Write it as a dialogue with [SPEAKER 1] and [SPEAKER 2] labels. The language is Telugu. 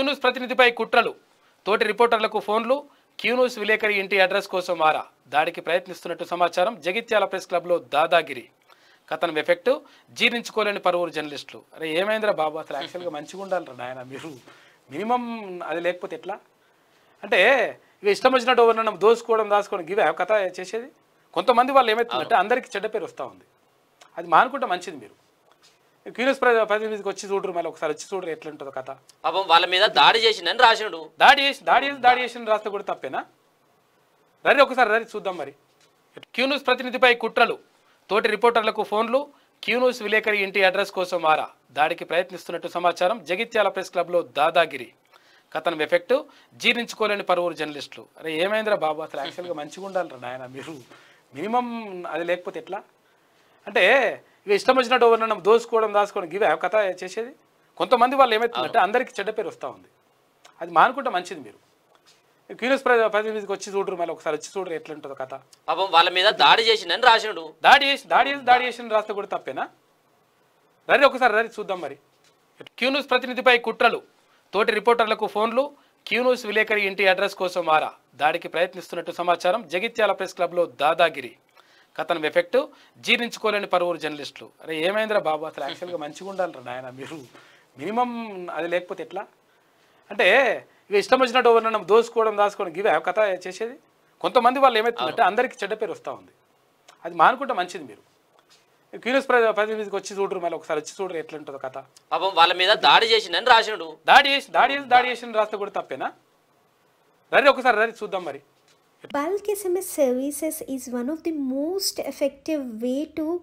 [SPEAKER 1] క్యూన్యూస్ ప్రతినిధిపై కుట్రలు తోటి రిపోర్టర్లకు ఫోన్లు క్యూన్యూస్ విలేకరి ఇంటి అడ్రస్ కోసం ఆరా దాడికి ప్రయత్నిస్తున్నట్టు సమాచారం జగిత్యాల ప్రెస్ క్లబ్లో దాదాగిరి కథనం ఎఫెక్ట్ జీర్ణించుకోలేని పరువురు జర్నలిస్టులు అరే ఏమైందిరా బాబు అసలు యాక్చువల్గా మంచిగా ఉండాలరా నాయన మీరు మినిమం అది లేకపోతే ఎట్లా అంటే ఇవి ఇష్టం వచ్చినట్టు ఎవరినైనా దోసుకోవడం దాచుకోవడం గివే కథ చేసేది కొంతమంది వాళ్ళు ఏమైతుందంటే అందరికీ చెడ్డ పేరు వస్తూ ఉంది అది మానుకుంటే మంచిది మీరు క్యూరియస్ ప్రతినిధికి వచ్చి చూడరు మళ్ళీ ఒకసారి వచ్చి చూడరు ఎట్లుంటుందో కథ పాపం వాళ్ళ మీద దాడి చేసిందని రాసినాడు దాడి చేసి దాడి చేసి దాడి చేసిన రాస్తే కూడా తప్పేనా రరే ఒకసారి రరి చూద్దాం మరి క్యూన్యూస్ ప్రతినిధిపై కుట్రలు తోటి రిపోర్టర్లకు ఫోన్లు క్యూన్యూస్ విలేకరి ఇంటి అడ్రస్ కోసం ఆరా దాడికి ప్రయత్నిస్తున్నట్టు సమాచారం జగిత్యాల ప్రెస్ క్లబ్లో దాదాగిరి కథను ఎఫెక్ట్ జీర్ణించుకోలేని పరువురు జర్నలిస్టులు అరే ఏమైందిరా బాబు అసలు యాక్చువల్గా మంచిగా ఉండాలిరా నాయన మీరు మినిమం అది లేకపోతే ఎట్లా అంటే ఇవి ఇష్టం వచ్చినట్టు ఎవరినైనా దోసుకోవడం దాసుకోవడం ఇవే కథ చేసేది కొంతమంది వాళ్ళు ఏమవుతుందంటే అందరికీ చెడ్డ పేరు వస్తూ ఉంది అది మానుకుంటే మంచిది మీరు క్యూరియస్ ప్రతినిధికి వచ్చి చూడరు మళ్ళీ ఒకసారి వచ్చి చూడరు ఎట్లుంటుందో కథ పాపం
[SPEAKER 2] వాళ్ళ మీద దాడి చేసిందని రాసినాడు
[SPEAKER 1] దాడి చేసి దాడి చేసి దాడి చేసిన రాస్తే కూడా తప్పేనా రరి ఒకసారి రరి చూద్దాం మరి క్యూనూస్ ప్రతినిధిపై కుట్రలు తోటి రిపోర్టర్లకు ఫోన్లు క్యూనూస్ విలేకరి ఇంటి అడ్రస్ కోసం వారా దాడికి ప్రయత్నిస్తున్నట్టు సమాచారం జగిత్యాల ప్రెస్ క్లబ్లో దాదాగిరి కథనం ఎఫెక్ట్ జీర్ణించుకోలేని పరువురు జర్నలిస్టులు అరే ఏమైందిరా బాబు అసలు యాక్చువల్గా మంచిగా ఉండాలిరా నాయన మీరు మినిమం అది లేకపోతే ఎట్లా అంటే ఇవి ఇష్టం వచ్చినట్టు ఎవరినైనా దోసుకోవడం దాచుకోవడం ఇవే కథ చేసేది కొంతమంది వాళ్ళు ఏమవుతుందంటే అందరికీ చెడ్డ పేరు వస్తూ ఉంది అది మానుకుంటే మంచిది మీరు క్యూరియస్ ప్రతినిధికి వచ్చి చూడరు మళ్ళీ ఒకసారి వచ్చి చూడరు ఎట్లా ఉంటుంది కథ పాపం వాళ్ళ మీద దాడి చేసిందని రాసినాడు దాడి చేసి దాడి చేసి దాడి చేసిన రాస్తే కూడా తప్పేనా రరే ఒకసారి రరి చూద్దాం మరి
[SPEAKER 3] Bulk SMS services is one of the most effective way to